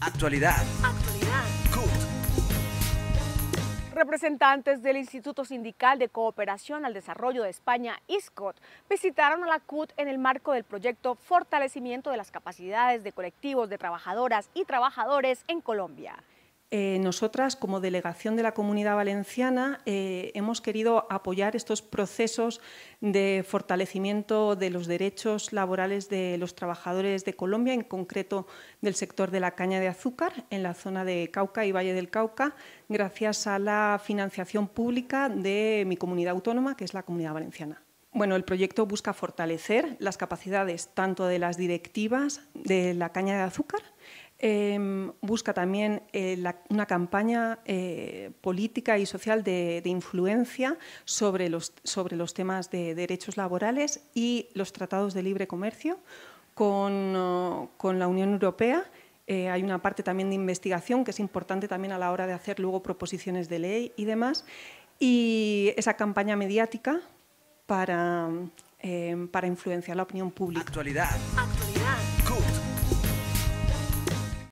Actualidad. Actualidad. Representantes del Instituto Sindical de Cooperación al Desarrollo de España, ISCOT, visitaron a la CUT en el marco del proyecto Fortalecimiento de las Capacidades de Colectivos de Trabajadoras y Trabajadores en Colombia. Eh, nosotras, como delegación de la Comunidad Valenciana, eh, hemos querido apoyar estos procesos de fortalecimiento de los derechos laborales de los trabajadores de Colombia, en concreto del sector de la caña de azúcar, en la zona de Cauca y Valle del Cauca, gracias a la financiación pública de mi comunidad autónoma, que es la Comunidad Valenciana. Bueno, el proyecto busca fortalecer las capacidades tanto de las directivas de la caña de azúcar Em, busca también eh, una campaña eh, política y social de, influencia sobre los, sobre los, temas de derechos laborales y los tratados de libre comercio con, con la Unión Europea. Eh, hay una parte también de investigación que es importante también a la hora de hacer luego proposiciones de ley y demás. Y esa campaña mediática para, em, para influenciar la opinión pública. Actualidad. Actualidad.